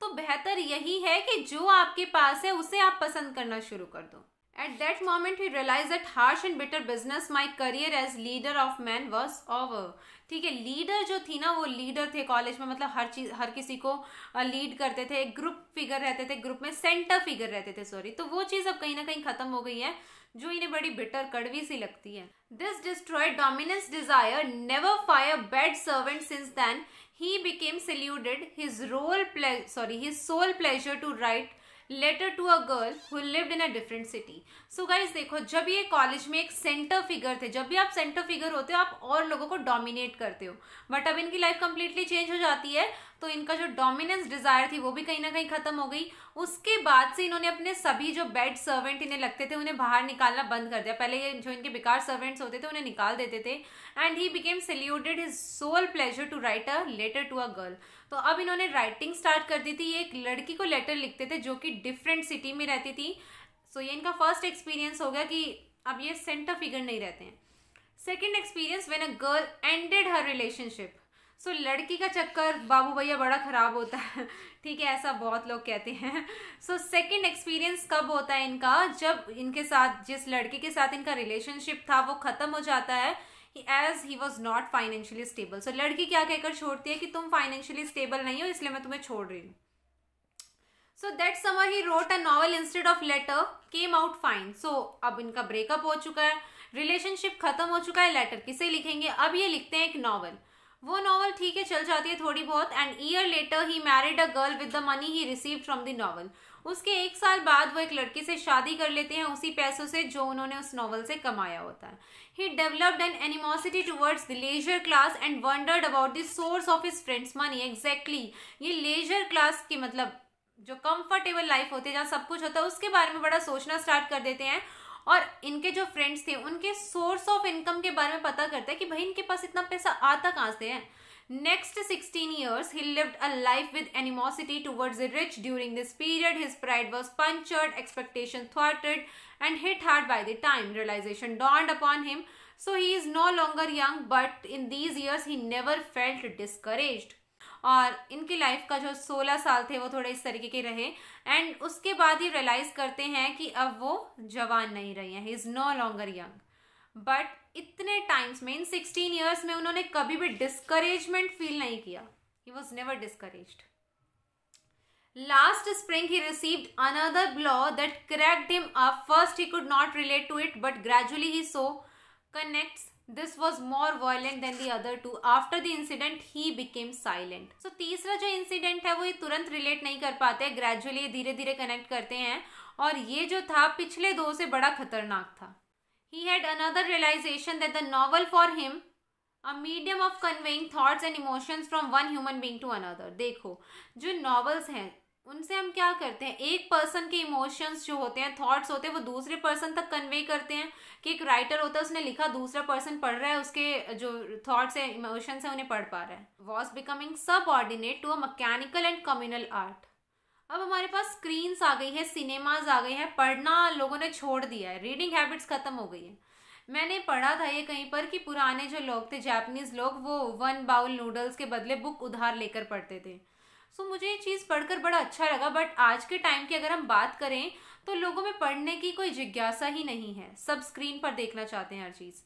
A: तो बेहतर यही है कि जो आपके पास है उसे आप पसंद करना शुरू कर दो at that moment he realise that harsh and better business my career as leader of man was over ठीक है लीडर जो थी ना वो लीडर थे कॉलेज में मतलब हर चीज हर किसी को लीड करते थे ग्रुप फिगर रहते थे ग्रुप में सेंटर फिगर रहते थे सॉरी तो वो चीज़ अब कहीं ना कहीं खत्म हो गई है जो इन्हें बड़ी बिटर कड़वी सी लगती है this destroyed dominance desire never fire bad servant since then he became saluted his role sorry his soul pleasure to write letter to a girl who lived in a different city so guys देखो जब ये कॉलेज में एक सेंटर फिगर थे जब भी आप सेंटर फिगर होते हो आप और लोगों को डोमिनेट करते हो बट अब इनकी लाइफ कंप्लीटली चेंज हो जाती है तो इनका जो डोमिनेंस डिज़ायर थी वो भी कहीं ना कहीं ख़त्म हो गई उसके बाद से इन्होंने अपने सभी जो बेड सर्वेंट इन्हें लगते थे उन्हें बाहर निकालना बंद कर दिया पहले ये जो इनके बेकार सर्वेंट्स होते थे उन्हें निकाल देते थे and he became saluted his soul pleasure to write a letter to a girl तो अब इन्होंने राइटिंग स्टार्ट कर दी थी ये एक लड़की को लेटर लिखते थे जो कि डिफरेंट सिटी में रहती थी सो so, ये इनका फर्स्ट एक्सपीरियंस हो गया कि अब ये सेंटर फिगर नहीं रहते हैं second experience when a girl ended her relationship so so, लड़की का चक्कर बाबू भैया बड़ा ख़राब होता है ठीक है ऐसा बहुत लोग कहते हैं सो सेकंड एक्सपीरियंस कब होता है इनका जब इनके साथ जिस लड़के के साथ इनका रिलेशनशिप था वो ख़त्म हो जाता है as he was not financially stable so लड़की क्या कहकर छोड़ती है कि तुम फाइनेंशियली स्टेबल नहीं हो इसलिए मैं तुम्हें छोड़ रही हूँ so that summer he wrote a novel instead of letter came out fine so अब इनका ब्रेकअप हो चुका है रिलेशनशिप खत्म हो चुका है लेटर किसे लिखेंगे अब ये लिखते हैं एक नॉवल वो नॉवल ठीक है चल जाती है थोड़ी बहुत and year later he married a girl with the money he receive from the novel उसके एक साल बाद वो एक लड़की से शादी कर लेते हैं उसी पैसों से जो उन्होंने उस नॉवल से कमाया होता है he developed an animosity towards the leisure class and wondered about the source of his friends money exactly ये लेजर क्लास की मतलब जो कंफर्टेबल लाइफ होती है जहाँ सब कुछ होता है उसके बारे में बड़ा सोचना स्टार्ट कर देते हैं और इनके जो फ्रेंड्स थे उनके सोर्स ऑफ इनकम के बारे में पता करते हैं कि भाई इनके पास इतना पैसा आता कहाँ से है next sixteen years he lived a life with animosity towards rich during this period his pride was punctured expectation थॉटेड and hit hard by the time realisation dawned upon him so he is no longer young but in these years he never felt discourage और इनकी लाइफ का जो सोलह साल थे वो थोड़े इस तरीके के रहे एंड उसके बाद ये रियलाइज़ करते हैं कि अब वो जवान नहीं रही हैं he is no longer young but इतने टाइम्स में इन सिक्सटीन ईयर्स में उन्होंने कभी भी डिस्करेजमेंट फील नहीं किया he was never discourage last spring he receive another blow that cracked him a first he could not relate to it but gradually he saw connects this was more violent than the other two after the incident he became silent so तीसरा जो इंसिडेंट है वो ये तुरंत रिलेट नहीं कर पाते ग्रेजुअली धीरे धीरे कनेक्ट करते हैं और ये जो था पिछले दो से बड़ा खतरनाक था he had another realization that the novel for him a medium of conveying thoughts and emotions from one human being to another देखो जो नॉवल्स हैं उनसे हम क्या करते हैं एक पर्सन के इमोशंस जो होते हैं थॉट्स होते हैं वो दूसरे पर्सन तक कन्वे करते हैं कि एक राइटर होता है उसने लिखा दूसरा पर्सन पढ़ रहा है उसके जो थॉट्स है इमोशंस है उन्हें पढ़ पा रहा है was becoming subordinate to a mechanical and communal art अब हमारे पास स्क्रीन्स आ गई है सिनेमाज आ गए हैं पढ़ना लोगों ने छोड़ दिया है रीडिंग हैबिट्स ख़त्म हो गई है मैंने पढ़ा था ये कहीं पर कि पुराने जो लोग थे जापानीज़ लोग वो वन बाउल नूडल्स के बदले बुक उधार लेकर पढ़ते थे सो so, मुझे ये चीज़ पढ़कर बड़ा अच्छा लगा बट आज के टाइम की अगर हम बात करें तो लोगों में पढ़ने की कोई जिज्ञासा ही नहीं है सब स्क्रीन पर देखना चाहते हैं हर चीज़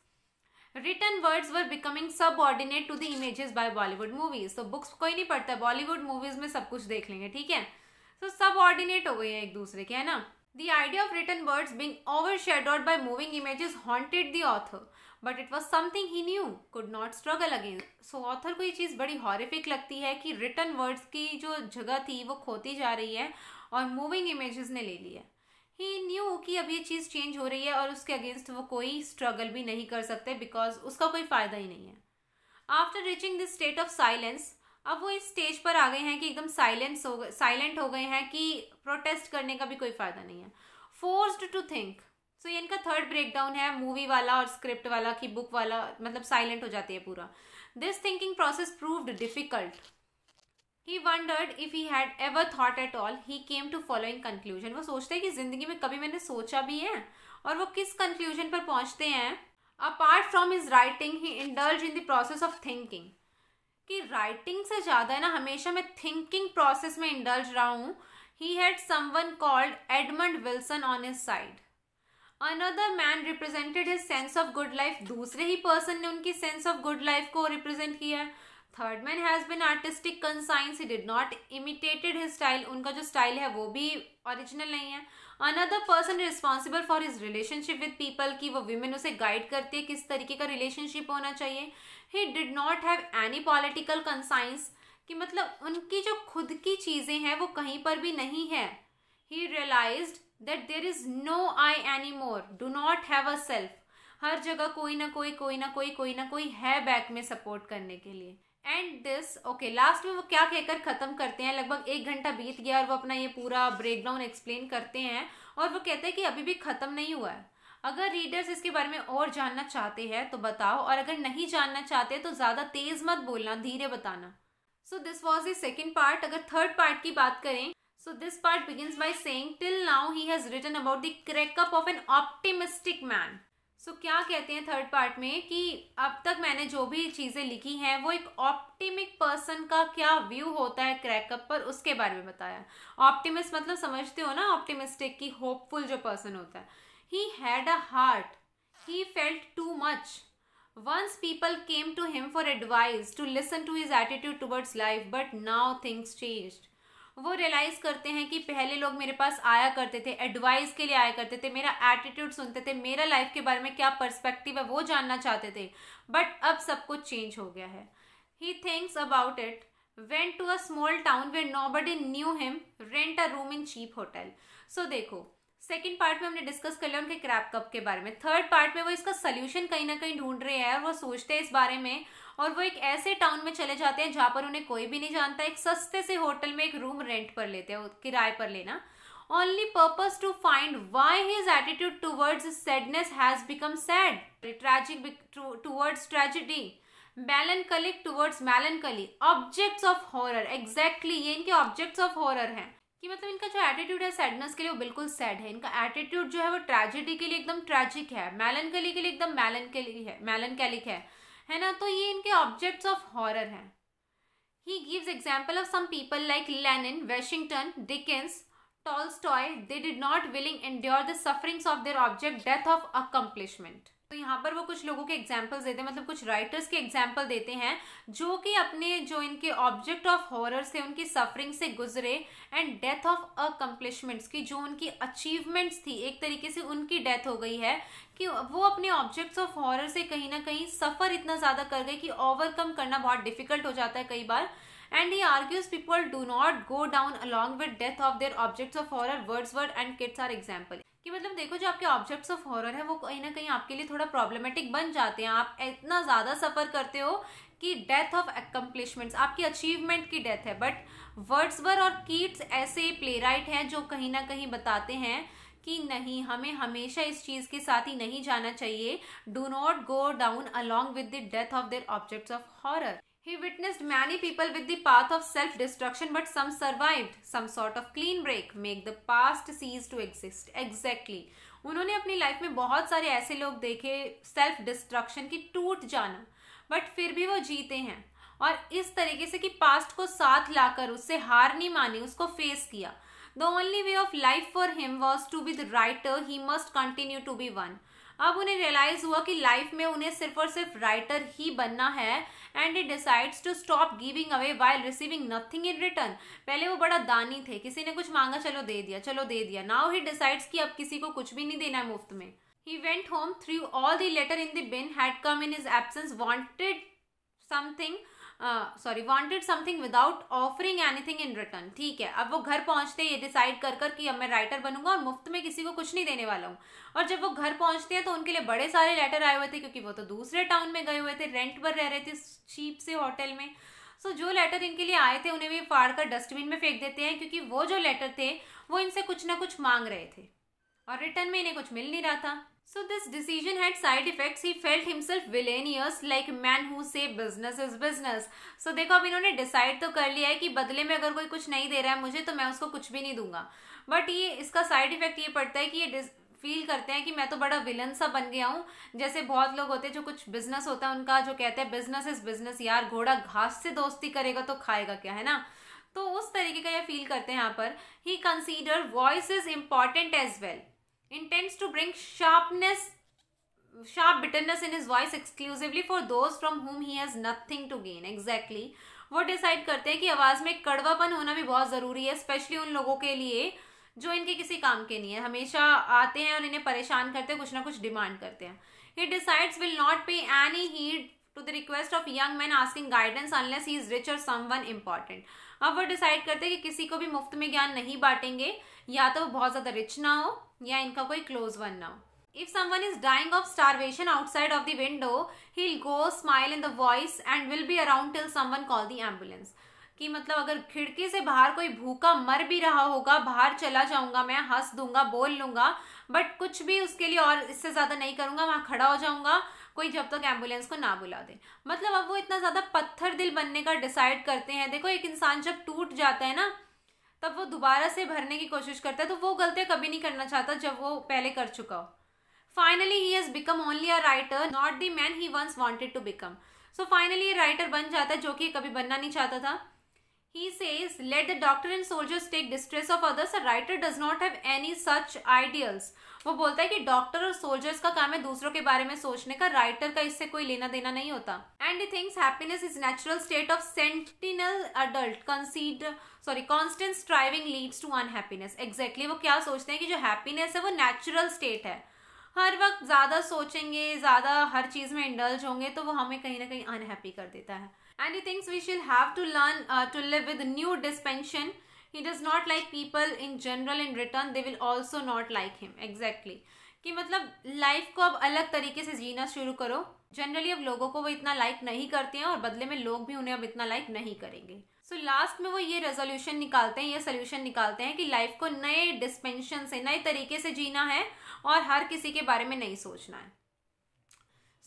A: written words were becoming subordinate to the images by Bollywood movies तो बुक्स कोई नहीं पढ़ता बॉलीवुड मूवीज में सब कुछ देख लेंगे ठीक है सो सब ऑर्डिनेट हो गए हैं एक दूसरे के है ना The idea of written words being overshadowed by moving images haunted the author but it was something he knew could not struggle again so author को ये चीज़ बड़ी हॉरिफिक लगती है कि रिटर्न वर्ड्स की जो जगह थी वो खोती जा रही है और मूविंग इमेजेस ने ले लिया ही न्यू कि अब ये चीज़ चेंज हो रही है और उसके अगेंस्ट वो कोई स्ट्रगल भी नहीं कर सकते बिकॉज उसका कोई फ़ायदा ही नहीं है after reaching this state of silence अब वो इस स्टेज पर आ गए हैं कि एकदम साइलेंस हो गए साइलेंट हो गए हैं कि प्रोटेस्ट करने का भी कोई फ़ायदा नहीं है forced to think so so, ये इनका थर्ड ब्रेकडाउन है मूवी वाला और स्क्रिप्ट वाला कि बुक वाला मतलब साइलेंट हो जाती है पूरा this thinking process proved difficult he wondered if he had ever thought at all he came to following conclusion वो सोचते हैं कि जिंदगी में कभी मैंने सोचा भी है और वो किस कंक्लूजन पर पहुंचते हैं apart from his writing he indulge in the process of thinking कि राइटिंग से ज़्यादा है ना हमेशा मैं थिंकिंग प्रोसेस में इंडल्ज रहा हूँ he had someone called Edmund Wilson on his side another man represented his sense of good life दूसरे ही पर्सन ने उनकी सेंस ऑफ गुड लाइफ को रिप्रेजेंट किया third man has been artistic conscience he did not imitated his style उनका जो स्टाइल है वो भी ओरिजिनल नहीं है another person responsible for his relationship with people कि वो विमेन उसे गाइड करती है किस तरीके का रिलेशनशिप होना चाहिए he did not have any political conscience कि मतलब उनकी जो खुद की चीज़ें हैं वो कहीं पर भी नहीं है he realized that there is no I any more do not have a self हर जगह कोई ना कोई कोई ना कोई कोई ना कोई है बैक में सपोर्ट करने के लिए एंड दिस ओके लास्ट में वो क्या कहकर ख़त्म करते हैं लगभग एक घंटा बीत गया और वो अपना ये पूरा ब्रेकडाउन एक्सप्लेन करते हैं और वो कहते हैं कि अभी भी ख़त्म नहीं हुआ है अगर रीडर्स इसके बारे में और जानना चाहते हैं तो बताओ और अगर नहीं जानना चाहते तो ज़्यादा तेज़ मत बोलना धीरे बताना so this was the second part अगर थर्ड पार्ट की बात करें So this part begins by saying till now he has written about the crack up of an optimistic man. so kya kehte hain third part mein ki ab tak maine jo bhi cheeze likhi hain wo ek optimistic person ka kya view hota hai crack up par uske bare mein bataya optimist matlab samajhte ho na optimistic ki hopeful jo person hota hai he had a heart he felt too much Once people came to him for advice, to listen to his attitude towards life, but now things changed. वो रियलाइज करते हैं कि पहले लोग मेरे पास आया करते थे एडवाइस के लिए आया करते थे मेरा एटीट्यूड सुनते थे मेरा लाइफ के बारे में क्या पर्सपेक्टिव है वो जानना चाहते थे बट अब सब कुछ चेंज हो गया है he thinks about it went to a small town where nobody knew him rent a room in cheap hotel so देखो सेकेंड पार्ट में हमने डिस्कस कर लिया उनके क्रैप कप के बारे में थर्ड पार्ट में वो इसका सोल्यूशन कहीं ना कहीं ढूंढ रहे हैं और वो सोचते हैं इस बारे में और वो एक ऐसे टाउन में चले जाते हैं जहाँ पर उन्हें कोई भी नहीं जानता एक सस्ते से होटल में एक रूम रेंट पर लेते हैं किराए पर लेना only purpose to find why his attitude towards sadness has become sad tragic towards tragedy melancholic towards melancholy objects of horror exactly ये इनके ऑब्जेक्ट्स ऑफ हॉरर हैं कि मतलब इनका जो एटीट्यूड है सैडनेस के लिए वो बिल्कुल सैड है इनका एटीट्यूड जो है वो ट्रेजिडी के लिए एकदम ट्रेजिक है मेलनकली के लिए एकदम मेलनकली है मेलनकैलिक है है ना तो ये इनके ऑब्जेक्ट्स ऑफ हॉरर हैं he gives example of some people like Lenin Washington Dickens Tolstoy they did not willing endure the sufferings of their object death of accomplishment तो यहाँ पर वो कुछ लोगों के एग्जाम्पल्स देते हैं मतलब कुछ राइटर्स के एग्जाम्पल देते हैं जो कि अपने जो इनके ऑब्जेक्ट ऑफ हॉरर से उनकी सफरिंग से गुजरे एंड डेथ ऑफ अकम्पलिशमेंट्स की जो उनकी अचीवमेंट्स थी एक तरीके से उनकी डेथ हो गई है कि वो अपने ऑब्जेक्ट्स ऑफ हॉरर से कहीं ना कहीं सफ़र इतना ज़्यादा कर गए कि ओवरकम करना बहुत डिफिकल्ट हो जाता है कई बार and he argues people do not go down along with death of their objects of horror Wordsworth and Keats are example कि मतलब देखो जो आपके ऑब्जेक्ट्स ऑफ हॉरर हैं वो कहीं ना कहीं आपके लिए थोड़ा प्रॉब्लमेटिक बन जाते हैं आप इतना ज़्यादा सफ़र करते हो कि डेथ ऑफ एक्म्पलिशमेंट्स आपकी अचीवमेंट की डेथ है बट वर्ड्सवर और कीट्स ऐसे प्ले राइट हैं जो कहीं ना कहीं बताते हैं कि नहीं हमें हमेशा इस चीज़ के साथ ही नहीं जाना चाहिए do not go down along with the death of their objects of horror He witnessed many people with the path of self destruction, but some survived. Some sort of clean break make the past cease to exist. Exactly. उन्होंने अपनी लाइफ में बहुत सारे ऐसे लोग देखे सेल्फ डिस्ट्रक्शन की टूट जाना बट फिर भी वो जीते हैं और इस तरीके से कि पास्ट को साथ लाकर उससे हार नहीं मानी उसको फेस किया the only way of life for him was to be the writer he must continue to be one अब उन्हें रियलाइज हुआ कि लाइफ में उन्हें सिर्फ और सिर्फ राइटर ही बनना है and he decides to stop giving away while receiving nothing in return पहले वो बड़ा दानी थे किसी ने कुछ मांगा चलो दे दिया चलो दे दिया नाउ ही डिसाइड्स कि अब किसी को कुछ भी नहीं देना है मुफ्त में he went home through all the letter in the bin had come in is absence wanted something sorry wanted something without offering anything in return ठीक है अब वो घर पहुंचते ये डिसाइड कर कर कि अब मैं राइटर बनूंगा और मुफ्त में किसी को कुछ नहीं देने वाला हूँ और जब वो घर पहुंचते हैं तो उनके लिए बड़े सारे लेटर आए हुए थे क्योंकि वो तो दूसरे टाउन में गए हुए थे रेंट पर रह रहे थे चीप से होटल में सो so, जो लेटर इनके लिए आए थे उन्हें भी फाड़ कर डस्टबिन में फेंक देते हैं क्योंकि वो जो लेटर थे वो इनसे कुछ ना कुछ मांग रहे थे और रिटर्न में इन्हें कुछ मिल नहीं रहा था So this decision had side effects. He felt himself villainous like man who say business is business. So देखो अब इन्होंने decide तो कर लिया है कि बदले में अगर कोई कुछ नहीं दे रहा है मुझे तो मैं उसको कुछ भी नहीं दूंगा बट ये इसका साइड इफेक्ट ये पड़ता है कि ये फील करते हैं कि मैं तो बड़ा विलन सा बन गया हूँ जैसे बहुत लोग होते हैं जो कुछ बिजनेस होता है उनका जो कहते हैं बिजनेस इज बिजनेस यार घोड़ा घास से दोस्ती करेगा तो खाएगा क्या है ना तो उस तरीके का ये फील करते हैं यहाँ पर he consider voice is important as well intends to bring sharpness sharp bitterness in his voice exclusively for those from whom he has nothing to gain exactly वो डिसाइड करते हैं कि आवाज़ में कड़वापन होना भी बहुत ज़रूरी है स्पेशली उन लोगों के लिए जो इनके किसी काम के नहीं है हमेशा आते हैं और इन्हें परेशान करते हैं कुछ ना कुछ डिमांड करते हैं he decides will not pay any heed to the request of young man asking guidance unless he is rich or some one important अब वो डिसाइड करते हैं कि किसी को भी मुफ्त में ज्ञान नहीं बांटेंगे या तो बहुत ज़्यादा रिच ना हो या इनका कोई क्लोज वन ना हो if someone is dying of starvation outside of the window, he'll go smile in the voice and will be around till someone call the ambulance कि मतलब अगर खिड़की से बाहर कोई भूखा मर भी रहा होगा बाहर चला जाऊंगा मैं हंस दूंगा बोल लूंगा बट कुछ भी उसके लिए और इससे ज़्यादा नहीं करूंगा वहां खड़ा हो जाऊंगा कोई जब तक तो एम्बुलेंस को ना बुला दे मतलब अब वो इतना ज़्यादा पत्थर दिल बनने का डिसाइड करते हैं देखो एक इंसान जब टूट जाता है ना तब वो दोबारा से भरने की कोशिश करता है तो वो गलतियाँ कभी नहीं करना चाहता जब वो पहले कर चुका हो finally he has become only a writer not the man he once wanted to become so finally ये राइटर बन जाता है जो कि कभी बनना नहीं चाहता था he says let the doctor and soldiers take distress of others a writer does not have any such ideals वो बोलता है कि डॉक्टर और सोल्जर्स का काम है दूसरों के बारे में सोचने का राइटर का इससे कोई लेना देना नहीं होता and things happiness is natural state of sentinel adult कंसीड sorry constant striving leads to unhappiness exactly वो क्या सोचते हैं कि जो हैप्पीनेस है वो नेचुरल स्टेट है हर वक्त ज़्यादा सोचेंगे ज़्यादा हर चीज़ में इंडल्ज होंगे तो वो हमें कहीं ना कहीं अनहैप्पी कर देता है any things we shall have to learn to live with new dispensation he does not like people in general in return they will also not like him exactly कि मतलब लाइफ को अब अलग तरीके से जीना शुरू करो जनरली अब लोगों को वो इतना लाइक नहीं करते हैं और बदले में लोग भी उन्हें अब इतना लाइक नहीं करेंगे सो so, लास्ट में वो ये रेजोल्यूशन निकालते हैं ये सोल्यूशन निकालते हैं कि लाइफ को नए डिस्पेंशन से नए तरीके से जीना है और हर किसी के बारे में नहीं सोचना है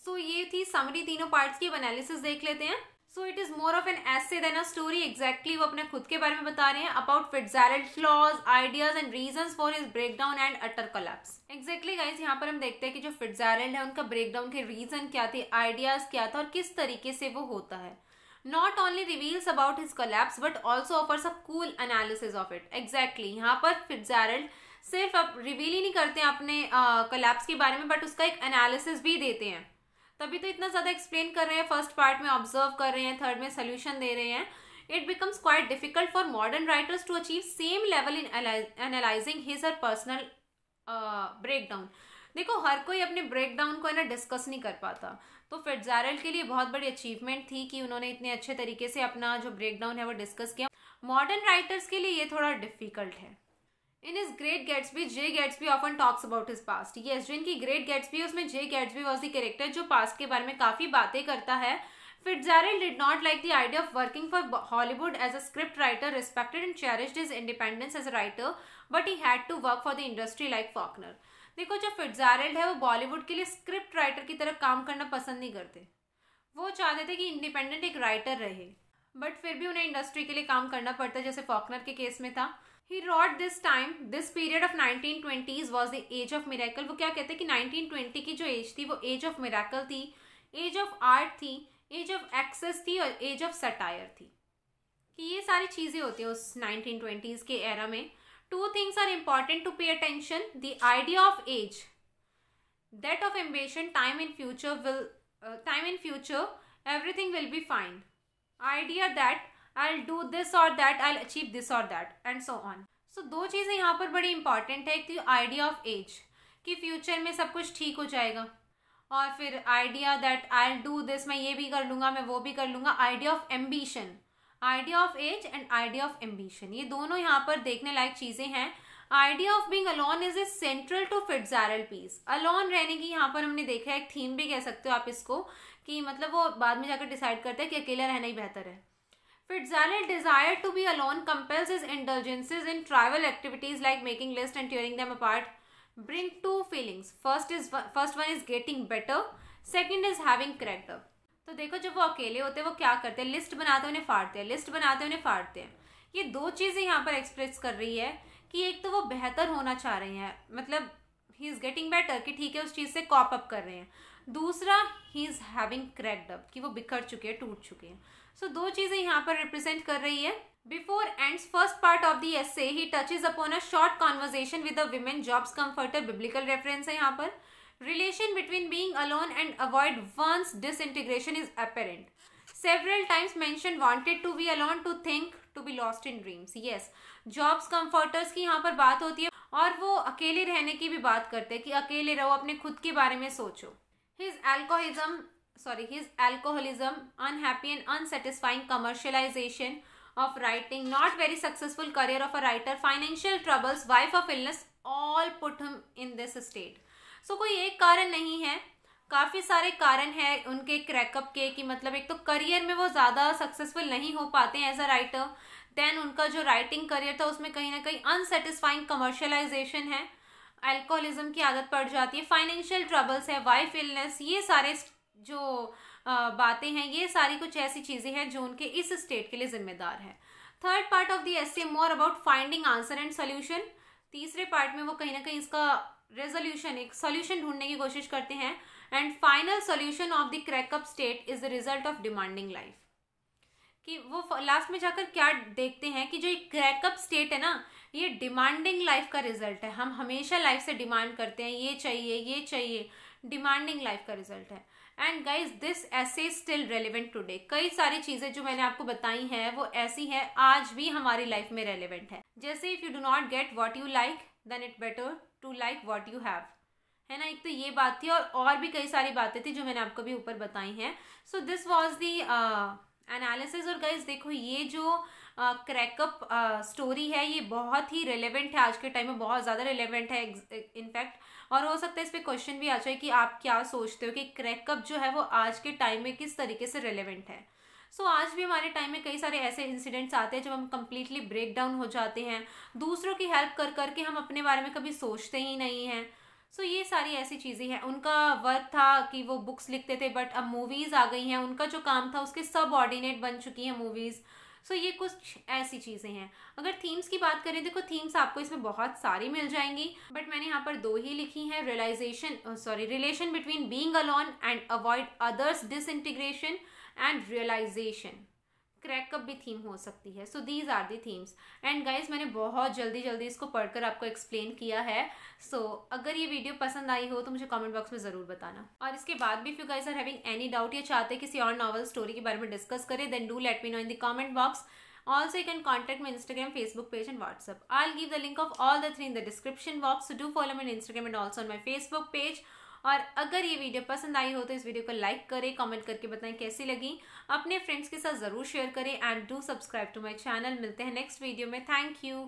A: सो so, ये थी समरी तीनों पार्ट्स की एनालिसिस देख लेते हैं so it is more of an essay than a story exactly वो अपने खुद के बारे में बता रहे हैं about Fitzgerald flaws ideas and reason for break breakdown and utter collapse exactly guys यहाँ पर हम देखते हैं कि जो फिटजैरल्ड है उनका ब्रेकडाउन के रीजन क्या थे आइडियाज क्या था और किस तरीके से वो होता है not only reveals about his collapse but also offers a cool analysis of it exactly यहाँ पर फिटजैरल्ड सिर्फ अब रिवील ही नहीं करते हैं अपने कलेप्स uh, के बारे में बट उसका एक एनालिसिस भी देते हैं तभी तो इतना ज़्यादा एक्सप्लेन कर रहे हैं फर्स्ट पार्ट में ऑब्जर्व कर रहे हैं थर्ड में सोल्यूशन दे रहे हैं it becomes quite difficult for modern writers to achieve same level in analyzing his uh personal breakdown देखो हर कोई अपने ब्रेकडाउन को है ना डिस्कस नहीं कर पाता तो फिटजारल के लिए बहुत बड़ी अचीवमेंट थी कि उन्होंने इतने अच्छे तरीके से अपना जो ब्रेकडाउन है वो डिस्कस किया मॉडर्न राइटर्स के लिए ये थोड़ा डिफिकल्ट है In his Great Gatsby, Jay Gatsby often talks about his past. Yes, जो इनकी Great Gatsby है उसमें Jay Gatsby was the character जो past के बारे में काफ़ी बातें करता है Fitzgerald did not like the idea of working for Hollywood as a scriptwriter, respected and cherished his independence as a writer, but he had to work for the industry like Faulkner. देखो जो फिट्जारेल्ड है वो बॉलीवुड के लिए स्क्रिप्ट राइटर की तरह काम करना पसंद नहीं करते वो चाहते थे कि इंडिपेंडेंट एक राइटर रहे बट फिर भी उन्हें इंडस्ट्री के लिए काम करना पड़ता जैसे फॉकनर के केस में था he wrote this time this period of nineteen twenties was the age of miracle वो क्या कहते हैं कि नाइनटीन ट्वेंटी की जो एज थी वो एज ऑफ मिराकल थी एज ऑफ आर्ट थी एज ऑफ एक्सेस थी और एज ऑफ सटायर थी कि ये सारी चीज़ें होती हैं उस नाइनटीन ट्वेंटीज़ के एरा में two things are important to pay attention the idea of age that of ambition time in future will time in future everything will be fine idea that I do this or that I achieve this or that and so on so दो चीज़ें यहाँ पर बड़ी इंपॉर्टेंट है तो कि आइडिया ऑफ एज कि फ्यूचर में सब कुछ ठीक हो जाएगा और फिर idea that I do this मैं ये भी कर लूँगा मैं वो भी कर लूँगा idea of ambition idea of age and idea of ambition ये दोनों यहाँ पर देखने लायक चीज़ें हैं idea of being alone is a central to Fitzgerald piece alone रहने की यहाँ पर हमने देखा है एक थीम भी कह सकते हो आप इसको कि मतलब वो बाद में जाकर डिसाइड करते हैं कि अकेला रहना ही बेहतर है Fitzgerald desire to be alone compels his indulgences in trivial activities like making lists and tearing them apart. Bring two feelings. First is first one is getting better. Second is having cracked up. तो देखो जब वो अकेले होते हैं वो क्या करते हैं लिस्ट बनाते उन्हें फाड़ते हैं लिस्ट बनाते उन्हें फाड़ते हैं ये दो चीज़ें यहाँ पर एक्सप्रेस कर रही है कि एक तो वो बेहतर होना चाह रहे हैं मतलब ही इज़ गेटिंग बेटर कि ठीक है उस चीज़ से कॉप अप कर रहे हैं दूसरा ही इज़ हैविंग क्रैकडअप कि वो बिखर चुके हैं टूट चुके हैं सो दो चीज़ें यहाँ पर रिप्रेजेंट कर रही है before and first part of the essay he touches upon a short conversation with the Job's comforter biblical reference है यहाँ पर relation between being alone and avoid once disintegration is apparent several times mention wanted to be alone to think to be lost in dreams yes Job's comforters की यहाँ पर बात होती है और वो अकेले रहने की भी बात करते हैं कि अकेले रहो अपने खुद के बारे में सोचो his alcoholism sorry his alcoholism unhappy and unsatisfying commercialization of writing not very successful career of a writer financial troubles wife of illness all put him in this state so so, कोई एक कारण नहीं है काफ़ी सारे कारण हैं उनके क्रैकअप के कि मतलब एक तो करियर में वो ज़्यादा सक्सेसफुल नहीं हो पाते हैं एज अ राइटर देन उनका जो राइटिंग करियर था उसमें कहीं ना कहीं अनसेटिस्फाइंग कमर्शलाइजेशन है एल्कोहलिज्म की आदत पड़ जाती है फाइनेंशियल ट्रबल्स है वाइफ इलनेस ये सारे जो बातें हैं ये सारी कुछ ऐसी चीज़ें हैं जो उनके इस स्टेट के लिए जिम्मेदार हैं third part of the essay more about finding answer and solution तीसरे पार्ट में वो कहीं ना कहीं इसका रेजोल्यूशन एक सोल्यूशन ढूंढने की कोशिश करते हैं and final solution of the crackup state is the result of demanding life कि वो लास्ट में जाकर क्या देखते हैं कि जो एक क्रैकअप स्टेट है ना ये डिमांडिंग लाइफ का रिजल्ट है हम हमेशा लाइफ से डिमांड करते हैं ये चाहिए ये चाहिए डिमांडिंग लाइफ का रिजल्ट है and guys this essay still relevant today कई सारी चीजें जो मैंने आपको बताई हैं वो ऐसी हैं आज भी हमारी लाइफ में रेलिवेंट है जैसे if you do not get what you like then it better to like what you have है ना एक तो ये बात थी और और भी कई सारी बातें थी जो मैंने आपको भी ऊपर बताई हैं so this was the analysis और गाइज देखो ये जो क्रैकअप स्टोरी है ये बहुत ही रिलेवेंट है आज के टाइम में बहुत ज़्यादा रिलेवेंट है इनफैक्ट और हो सकता है इस पर क्वेश्चन भी आ जाए कि आप क्या सोचते हो कि क्रैकअप जो है वो आज के टाइम में किस तरीके से रिलेवेंट है सो so, आज भी हमारे टाइम में कई सारे ऐसे इंसिडेंट्स आते हैं जब हम कम्प्लीटली ब्रेक डाउन हो जाते हैं दूसरों की हेल्प कर करके हम अपने बारे में कभी सोचते ही नहीं हैं सो so, ये सारी ऐसी चीज़ें हैं उनका वर्क था कि वो बुक्स लिखते थे बट अब मूवीज़ आ गई हैं उनका जो काम था उसके सब ऑर्डिनेट बन चुकी हैं मूवीज़ सो so, ये कुछ ऐसी चीज़ें हैं अगर थीम्स की बात करें देखो थीम्स आपको इसमें बहुत सारी मिल जाएंगी बट मैंने यहाँ पर दो ही लिखी हैं realization sorry relation between being alone and avoid others disintegration and realization crackup भी थीम हो सकती है so these are the themes and guys मैंने बहुत जल्दी जल्दी इसको पढ़कर आपको एक्सप्लेन किया है सो so, अगर ये वीडियो पसंद आई हो तो मुझे कमेंट बॉक्स में ज़रूर बताना और इसके बाद भी you guys are having any doubt या चाहते किसी और नॉवल स्टोरी के बारे में डिस्कस करें then do let me know in the comment box Also, you can contact my Instagram, Facebook page and WhatsApp. I'll give the link of all the three in the description box. So do follow me on Instagram and also on my Facebook page. और अगर ये वीडियो पसंद आई हो तो इस वीडियो को लाइक करें कमेंट करके बताएं कैसी लगी अपने फ्रेंड्स के साथ ज़रूर शेयर करें and do subscribe to my channel मिलते हैं नेक्स्ट वीडियो में थैंक यू